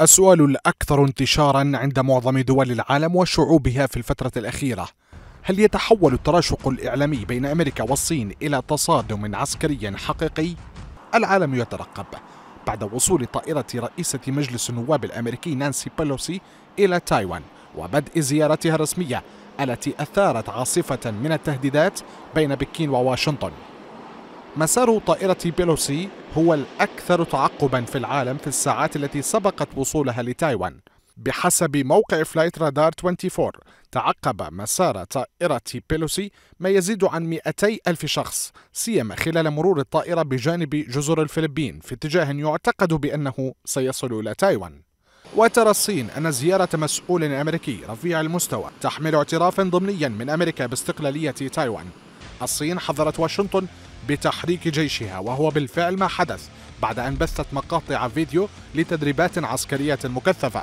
السؤال الأكثر انتشارا عند معظم دول العالم وشعوبها في الفترة الأخيرة هل يتحول التراشق الإعلامي بين أمريكا والصين إلى تصادم عسكري حقيقي؟ العالم يترقب بعد وصول طائرة رئيسة مجلس النواب الأمريكي نانسي بيلوسي إلى تايوان وبدء زيارتها الرسمية التي أثارت عاصفة من التهديدات بين بكين وواشنطن مسار طائرة بيلوسي هو الأكثر تعقبا في العالم في الساعات التي سبقت وصولها لتايوان بحسب موقع فلايت رادار 24 تعقب مسار طائرة بيلوسي ما يزيد عن 200 ألف شخص سيما خلال مرور الطائرة بجانب جزر الفلبين في اتجاه يعتقد بأنه سيصل إلى تايوان وترى الصين أن زيارة مسؤول أمريكي رفيع المستوى تحمل اعترافا ضمنيا من أمريكا باستقلالية تايوان الصين حذرت واشنطن بتحريك جيشها وهو بالفعل ما حدث بعد أن بثت مقاطع فيديو لتدريبات عسكرية مكثفة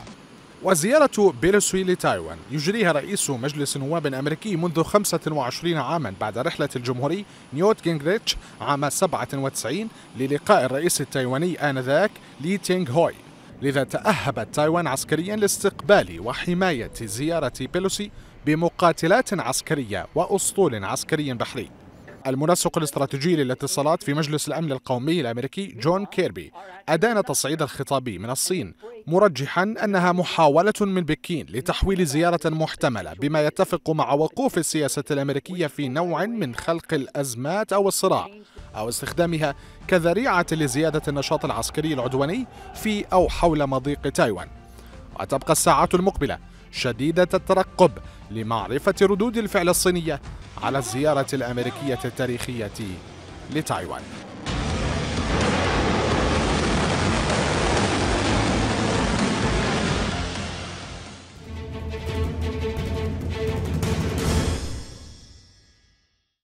وزيارة بيرسوي لتايوان يجريها رئيس مجلس نواب أمريكي منذ 25 عاما بعد رحلة الجمهوري نيوت جينغريتش عام 97 للقاء الرئيس التايواني آنذاك لي تينغ هوي لذا تأهبت تايوان عسكريا لاستقبال وحماية زيارة بيلوسي بمقاتلات عسكرية وأسطول عسكري بحري المنسق الاستراتيجي للاتصالات في مجلس الأمن القومي الأمريكي جون كيربي أدان تصعيد الخطاب من الصين مرجحا أنها محاولة من بكين لتحويل زيارة محتملة بما يتفق مع وقوف السياسة الأمريكية في نوع من خلق الأزمات أو الصراع أو استخدامها كذريعة لزيادة النشاط العسكري العدواني في أو حول مضيق تايوان وتبقى الساعات المقبلة شديدة الترقب لمعرفة ردود الفعل الصينية على الزيارة الأمريكية التاريخية لتايوان